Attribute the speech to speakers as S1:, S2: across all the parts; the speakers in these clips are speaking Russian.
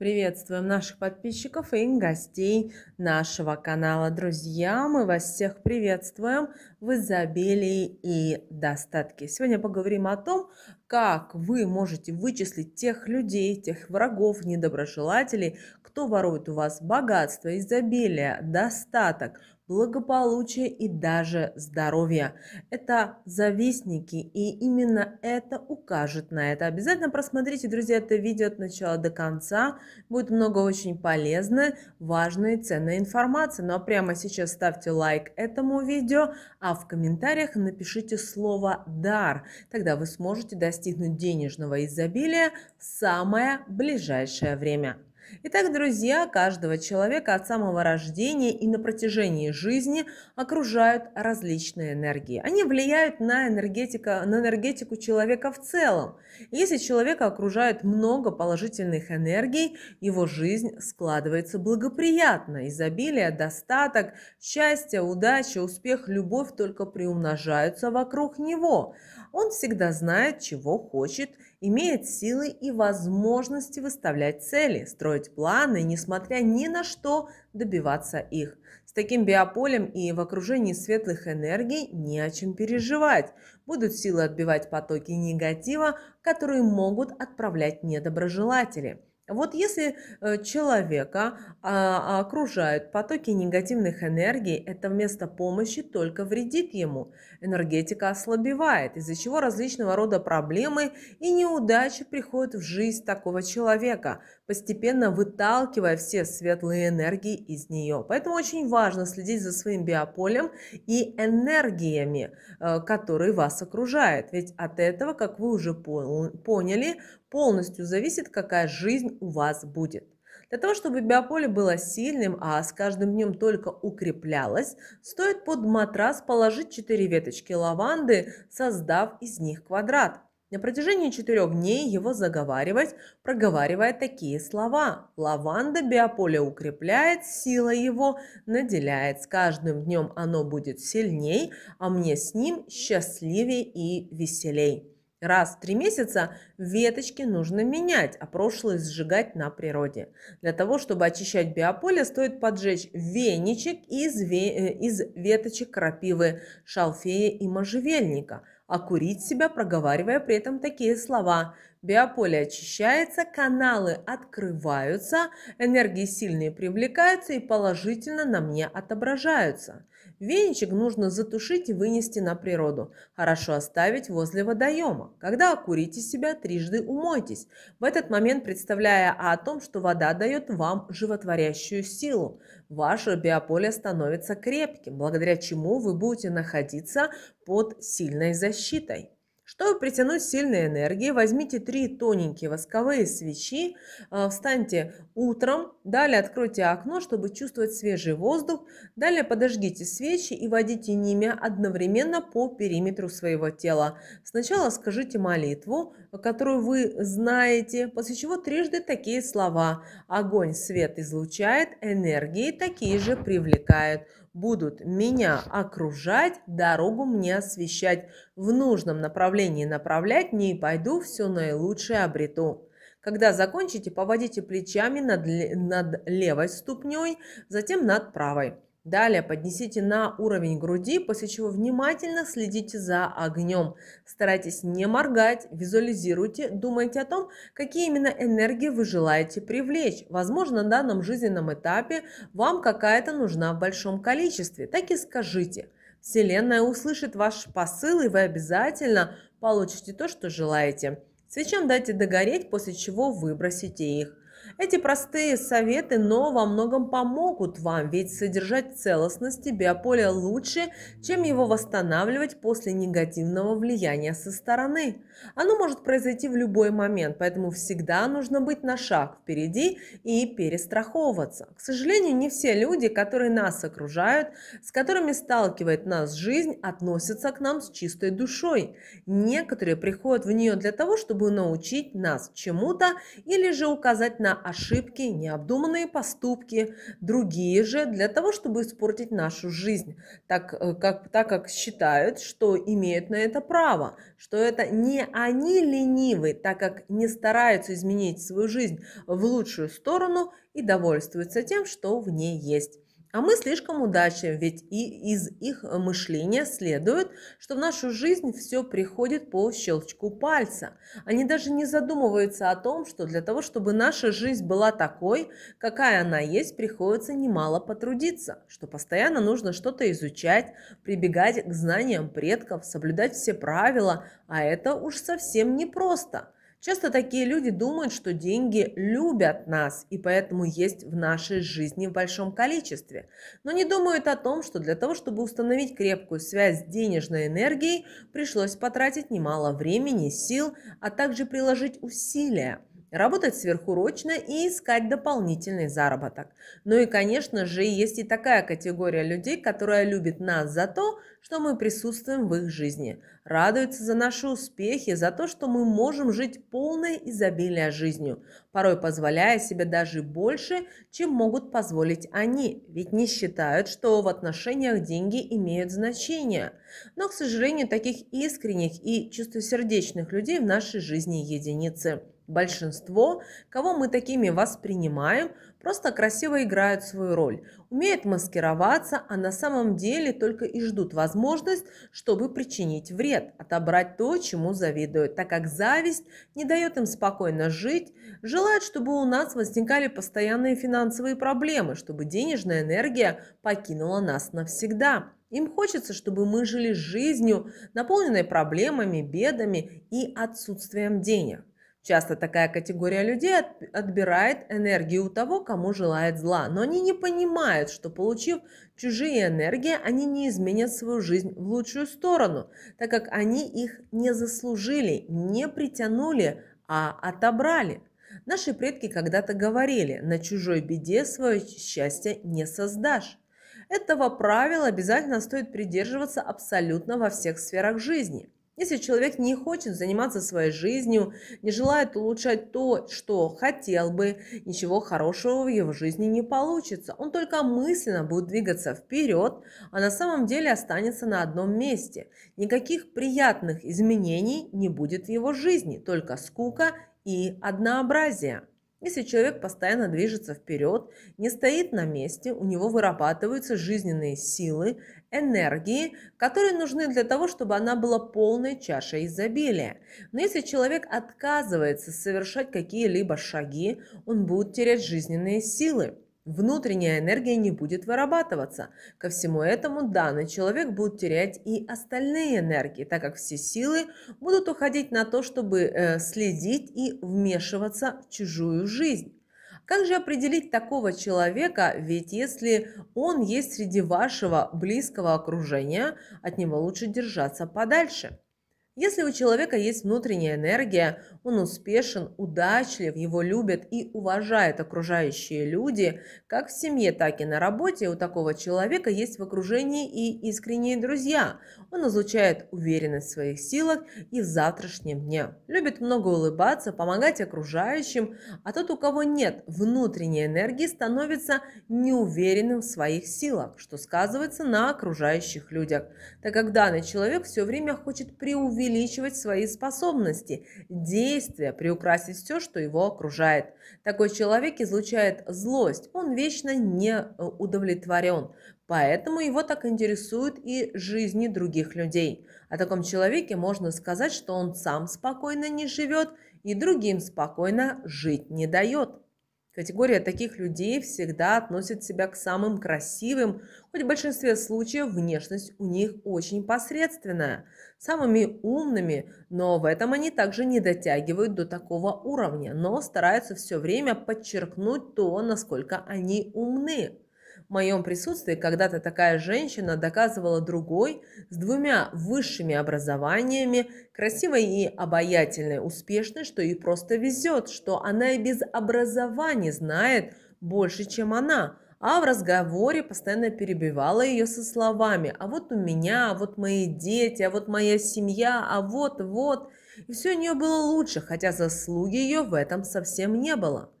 S1: Приветствуем наших подписчиков и гостей нашего канала. Друзья, мы вас всех приветствуем в изобилии и достатке. Сегодня поговорим о том, как вы можете вычислить тех людей, тех врагов, недоброжелателей, кто ворует у вас богатство, изобилие, достаток благополучия и даже здоровья. Это завистники, и именно это укажет на это. Обязательно просмотрите, друзья, это видео от начала до конца. Будет много очень полезной, важной и ценной информации. Ну а прямо сейчас ставьте лайк этому видео, а в комментариях напишите слово «дар». Тогда вы сможете достигнуть денежного изобилия в самое ближайшее время. Итак, друзья, каждого человека от самого рождения и на протяжении жизни окружают различные энергии. Они влияют на, энергетика, на энергетику человека в целом. Если человека окружает много положительных энергий, его жизнь складывается благоприятно. Изобилие, достаток, счастье, удача, успех, любовь только приумножаются вокруг него. Он всегда знает, чего хочет, имеет силы и возможности выставлять цели, строить планы несмотря ни на что, добиваться их. С таким биополем и в окружении светлых энергий не о чем переживать. Будут силы отбивать потоки негатива, которые могут отправлять недоброжелатели – вот если э, человека а, окружают потоки негативных энергий, это вместо помощи только вредит ему. Энергетика ослабевает, из-за чего различного рода проблемы и неудачи приходят в жизнь такого человека – постепенно выталкивая все светлые энергии из нее. Поэтому очень важно следить за своим биополем и энергиями, э, которые вас окружают. Ведь от этого, как вы уже поняли, полностью зависит, какая жизнь у вас будет. Для того, чтобы биополе было сильным, а с каждым днем только укреплялось, стоит под матрас положить 4 веточки лаванды, создав из них квадрат. На протяжении четырех дней его заговаривать, проговаривая такие слова. Лаванда биополя укрепляет, сила его наделяет. С каждым днем оно будет сильней, а мне с ним счастливее и веселей. Раз в три месяца веточки нужно менять, а прошлое сжигать на природе. Для того, чтобы очищать биополе, стоит поджечь веничек из, ве... Э, из веточек крапивы, шалфея и можжевельника – а курить себя, проговаривая при этом такие слова. Биополе очищается, каналы открываются, энергии сильные привлекаются и положительно на мне отображаются. Венчик нужно затушить и вынести на природу. Хорошо оставить возле водоема. Когда окурите себя, трижды умойтесь. В этот момент представляя о том, что вода дает вам животворящую силу. Ваше биополе становится крепким, благодаря чему вы будете находиться под сильной защитой. Чтобы притянуть сильные энергии, возьмите три тоненькие восковые свечи, а, встаньте утром, далее откройте окно, чтобы чувствовать свежий воздух, далее подожгите свечи и водите ними одновременно по периметру своего тела. Сначала скажите молитву, которую вы знаете, после чего трижды такие слова «Огонь свет излучает, энергии такие же привлекает» будут меня окружать, дорогу мне освещать, в нужном направлении направлять, не пойду, все наилучшее обрету. Когда закончите, поводите плечами над, над левой ступней, затем над правой. Далее поднесите на уровень груди, после чего внимательно следите за огнем. Старайтесь не моргать, визуализируйте, думайте о том, какие именно энергии вы желаете привлечь. Возможно, на данном жизненном этапе вам какая-то нужна в большом количестве. Так и скажите. Вселенная услышит ваш посыл, и вы обязательно получите то, что желаете. Свечам дайте догореть, после чего выбросите их. Эти простые советы, но во многом помогут вам, ведь содержать целостность биополя лучше, чем его восстанавливать после негативного влияния со стороны. Оно может произойти в любой момент, поэтому всегда нужно быть на шаг впереди и перестраховываться. К сожалению, не все люди, которые нас окружают, с которыми сталкивает нас жизнь, относятся к нам с чистой душой. Некоторые приходят в нее для того, чтобы научить нас чему-то или же указать на на ошибки, необдуманные поступки, другие же для того, чтобы испортить нашу жизнь, так э, как, так как считают, что имеют на это право, что это не они ленивы, так как не стараются изменить свою жизнь в лучшую сторону и довольствуются тем, что в ней есть. А мы слишком удачливы, ведь и из их э, мышления следует, что в нашу жизнь все приходит по щелчку пальца. Они даже не задумываются о том, что для того, чтобы наша жизнь была такой, какая она есть, приходится немало потрудиться, что постоянно нужно что-то изучать, прибегать к знаниям предков, соблюдать все правила, а это уж совсем непросто – Часто такие люди думают, что деньги любят нас и поэтому есть в нашей жизни в большом количестве, но не думают о том, что для того, чтобы установить крепкую связь с денежной энергией, пришлось потратить немало времени, сил, а также приложить усилия – работать сверхурочно и искать дополнительный заработок. Ну и, конечно же, есть и такая категория людей, которая любит нас за то, что мы присутствуем в их жизни, радуется за наши успехи, за то, что мы можем жить полной изобилия жизнью, порой позволяя себе даже больше, чем могут позволить они, ведь не считают, что в отношениях деньги имеют значение. Но, к сожалению, таких искренних и чистосердечных людей в нашей жизни единицы. Большинство, кого мы такими воспринимаем, просто красиво играют свою роль, умеют маскироваться, а на самом деле только и ждут возможность, чтобы причинить вред, отобрать то, чему завидуют, так как зависть не дает им спокойно жить, желают, чтобы у нас возникали постоянные финансовые проблемы, чтобы денежная энергия покинула нас навсегда. Им хочется, чтобы мы жили жизнью, наполненной проблемами, бедами и отсутствием денег. Часто такая категория людей отбирает энергию у того, кому желает зла, но они не понимают, что получив чужие энергии, они не изменят свою жизнь в лучшую сторону, так как они их не заслужили, не притянули, а отобрали. Наши предки когда-то говорили, на чужой беде свое счастье не создашь. Этого правила обязательно стоит придерживаться абсолютно во всех сферах жизни – если человек не хочет заниматься своей жизнью, не желает улучшать то, что хотел бы, ничего хорошего в его жизни не получится. Он только мысленно будет двигаться вперед, а на самом деле останется на одном месте. Никаких приятных изменений не будет в его жизни, только скука и однообразие. Если человек постоянно движется вперед, не стоит на месте, у него вырабатываются жизненные силы, энергии, которые нужны для того, чтобы она была полной чашей изобилия. Но если человек отказывается совершать какие-либо шаги, он будет терять жизненные силы внутренняя энергия не будет вырабатываться. Ко всему этому данный человек будет терять и остальные энергии, так как все силы будут уходить на то, чтобы э, следить и вмешиваться в чужую жизнь. Как же определить такого человека, ведь если он есть среди вашего близкого окружения, от него лучше держаться подальше. Если у человека есть внутренняя энергия, он успешен, удачлив, его любят и уважают окружающие люди, как в семье, так и на работе у такого человека есть в окружении и искренние друзья. Он излучает уверенность в своих силах и в завтрашнем дне. Любит много улыбаться, помогать окружающим, а тот, у кого нет внутренней энергии, становится неуверенным в своих силах, что сказывается на окружающих людях, так как данный человек все время хочет преувеличить увеличивать свои способности, действия, приукрасить все, что его окружает. Такой человек излучает злость, он вечно не э, удовлетворен, поэтому его так интересуют и жизни других людей. О таком человеке можно сказать, что он сам спокойно не живет и другим спокойно жить не дает. Категория таких людей всегда относит себя к самым красивым, хоть в большинстве случаев внешность у них очень посредственная, самыми умными, но в этом они также не дотягивают до такого уровня, но стараются все время подчеркнуть то, насколько они умны. В моем присутствии когда-то такая женщина доказывала другой с двумя высшими образованиями, красивой и обаятельной, успешной, что ей просто везет, что она и без образования знает больше, чем она, а в разговоре постоянно перебивала ее со словами «а вот у меня, а вот мои дети, а вот моя семья, а вот, вот». И все у нее было лучше, хотя заслуги ее в этом совсем не было.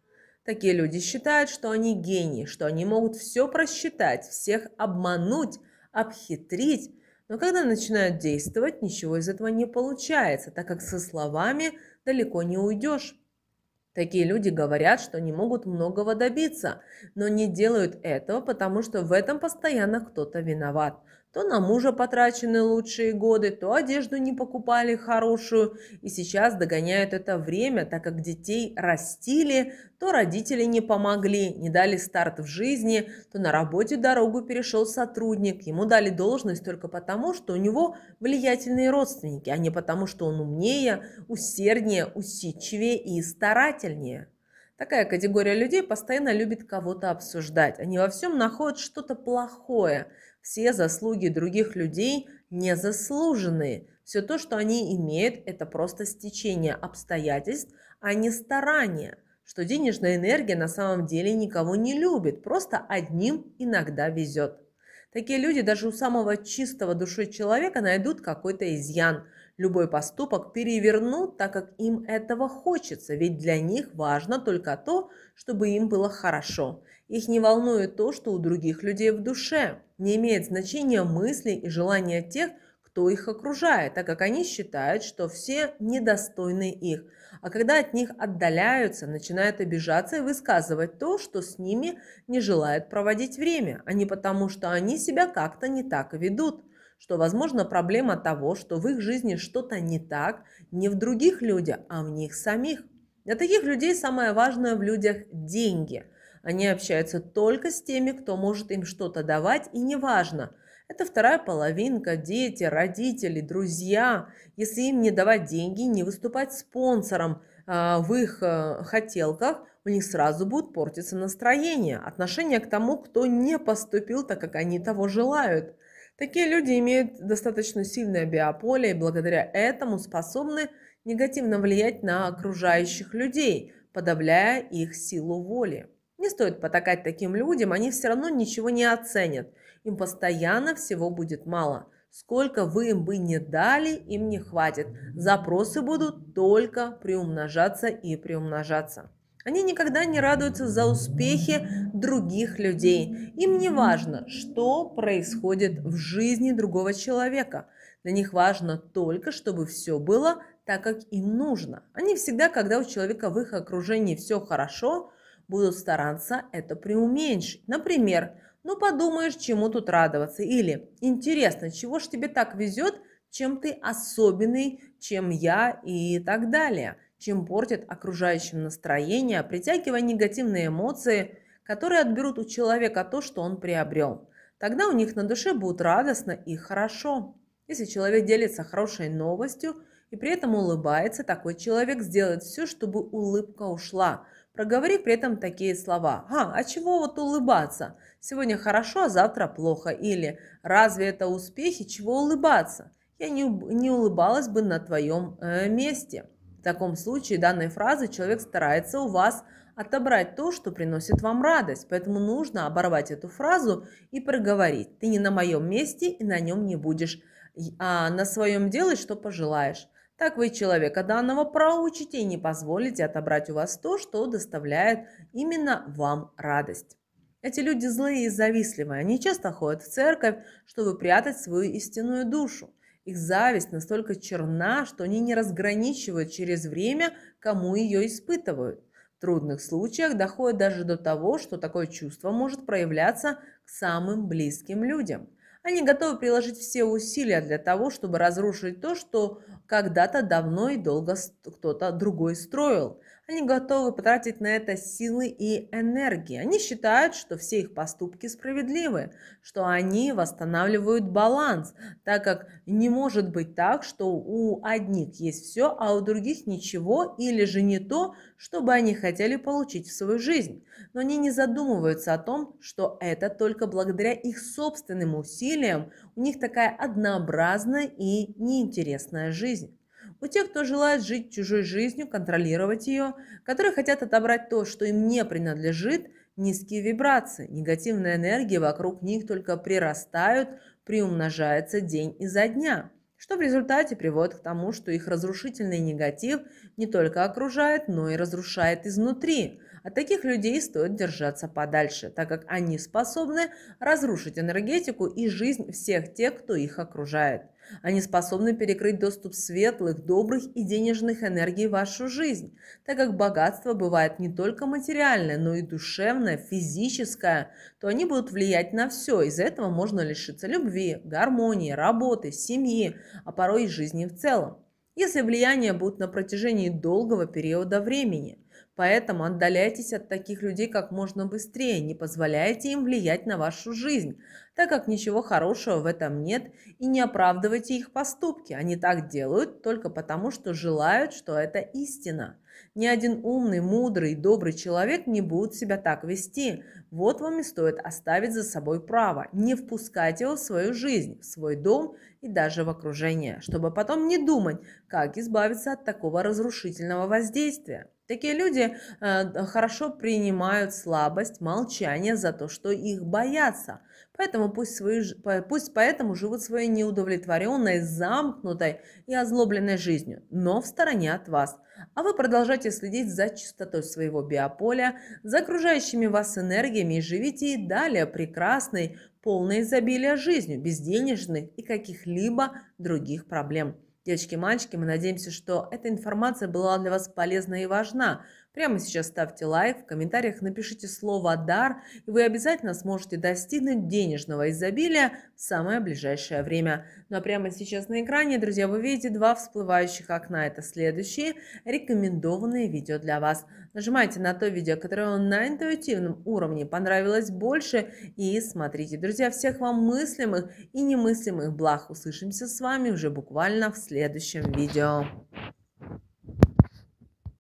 S1: Такие люди считают, что они гении, что они могут все просчитать, всех обмануть, обхитрить, но когда начинают действовать, ничего из этого не получается, так как со словами далеко не уйдешь. Такие люди говорят, что они могут многого добиться, но не делают этого, потому что в этом постоянно кто-то виноват, то на мужа потрачены лучшие годы, то одежду не покупали хорошую, и сейчас догоняют это время, так как детей растили, то родители не помогли, не дали старт в жизни, то на работе дорогу перешел сотрудник, ему дали должность только потому, что у него влиятельные родственники, а не потому, что он умнее, усерднее, усидчивее и старательнее. Такая категория людей постоянно любит кого-то обсуждать. Они во всем находят что-то плохое. Все заслуги других людей незаслуженные. Все то, что они имеют, это просто стечение обстоятельств, а не старания. Что денежная энергия на самом деле никого не любит, просто одним иногда везет. Такие люди даже у самого чистого душой человека найдут какой-то изъян – Любой поступок перевернут, так как им этого хочется, ведь для них важно только то, чтобы им было хорошо. Их не волнует то, что у других людей в душе. Не имеет значения мысли и желания тех, кто их окружает, так как они считают, что все недостойны их. А когда от них отдаляются, начинают обижаться и высказывать то, что с ними не желают проводить время, а не потому, что они себя как-то не так ведут что, возможно, проблема того, что в их жизни что-то не так не в других людях, а в них самих. Для таких людей самое важное в людях – деньги. Они общаются только с теми, кто может им что-то давать, и неважно – это вторая половинка, дети, родители, друзья. Если им не давать деньги, не выступать спонсором э, в их э, хотелках, у них сразу будет портиться настроение, отношение к тому, кто не поступил так, как они того желают – Такие люди имеют достаточно сильное биополе и благодаря этому способны негативно влиять на окружающих людей, подавляя их силу воли. Не стоит потакать таким людям, они все равно ничего не оценят. Им постоянно всего будет мало. Сколько вы им бы не дали, им не хватит. Запросы будут только приумножаться и приумножаться. Они никогда не радуются за успехи других людей. Им не важно, что происходит в жизни другого человека. Для них важно только, чтобы все было так, как им нужно. Они всегда, когда у человека в их окружении все хорошо, будут стараться это преуменьшить. Например, ну подумаешь, чему тут радоваться. Или интересно, чего ж тебе так везет, чем ты особенный, чем я и так далее чем портит окружающим настроение, притягивая негативные эмоции, которые отберут у человека то, что он приобрел. Тогда у них на душе будет радостно и хорошо. Если человек делится хорошей новостью и при этом улыбается, такой человек сделает все, чтобы улыбка ушла. Проговори при этом такие слова. «А, а чего вот улыбаться? Сегодня хорошо, а завтра плохо». Или «Разве это успехи? Чего улыбаться? Я не, не улыбалась бы на твоем э, месте». В таком случае данной фразы человек старается у вас отобрать то, что приносит вам радость. Поэтому нужно оборвать эту фразу и проговорить. Ты не на моем месте и на нем не будешь. А на своем делать, что пожелаешь. Так вы человека данного проучите и не позволите отобрать у вас то, что доставляет именно вам радость. Эти люди злые и завистливые. Они часто ходят в церковь, чтобы прятать свою истинную душу. Их зависть настолько черна, что они не разграничивают через время, кому ее испытывают. В трудных случаях доходит даже до того, что такое чувство может проявляться к самым близким людям. Они готовы приложить все усилия для того, чтобы разрушить то, что когда-то давно и долго кто-то другой строил. Они готовы потратить на это силы и энергии. Они считают, что все их поступки справедливы, что они восстанавливают баланс, так как не может быть так, что у одних есть все, а у других ничего или же не то, что бы они хотели получить в свою жизнь. Но они не задумываются о том, что это только благодаря их собственным усилиям у них такая однообразная и неинтересная жизнь у тех, кто желает жить чужой жизнью, контролировать ее, которые хотят отобрать то, что им не принадлежит, низкие вибрации, негативная энергия вокруг них только прирастают, приумножается день изо дня, что в результате приводит к тому, что их разрушительный негатив не только окружает, но и разрушает изнутри – от таких людей стоит держаться подальше, так как они способны разрушить энергетику и жизнь всех тех, кто их окружает. Они способны перекрыть доступ светлых, добрых и денежных энергий в вашу жизнь, так как богатство бывает не только материальное, но и душевное, физическое, то они будут влиять на все. Из-за этого можно лишиться любви, гармонии, работы, семьи, а порой и жизни в целом. Если влияние будет на протяжении долгого периода времени – Поэтому отдаляйтесь от таких людей как можно быстрее, не позволяйте им влиять на вашу жизнь, так как ничего хорошего в этом нет, и не оправдывайте их поступки. Они так делают только потому, что желают, что это истина. Ни один умный, мудрый и добрый человек не будет себя так вести. Вот вам и стоит оставить за собой право. Не впускать его в свою жизнь, в свой дом и даже в окружение, чтобы потом не думать, как избавиться от такого разрушительного воздействия. Такие люди э, хорошо принимают слабость, молчание за то, что их боятся. Поэтому пусть, свои, пусть поэтому живут своей неудовлетворенной, замкнутой и озлобленной жизнью, но в стороне от вас. А вы продолжайте следить за чистотой своего биополя, за окружающими вас энергиями и живите и далее прекрасной, полной изобилия жизнью, без денежных и каких-либо других проблем. Девочки и мальчики, мы надеемся, что эта информация была для вас полезна и важна. Прямо сейчас ставьте лайк, в комментариях напишите слово «дар», и вы обязательно сможете достигнуть денежного изобилия в самое ближайшее время. Ну а прямо сейчас на экране, друзья, вы видите два всплывающих окна. Это следующие рекомендованные видео для вас – Нажимайте на то видео, которое вам на интуитивном уровне понравилось больше и смотрите. Друзья, всех вам мыслимых и немыслимых благ. Услышимся с вами уже буквально в следующем видео.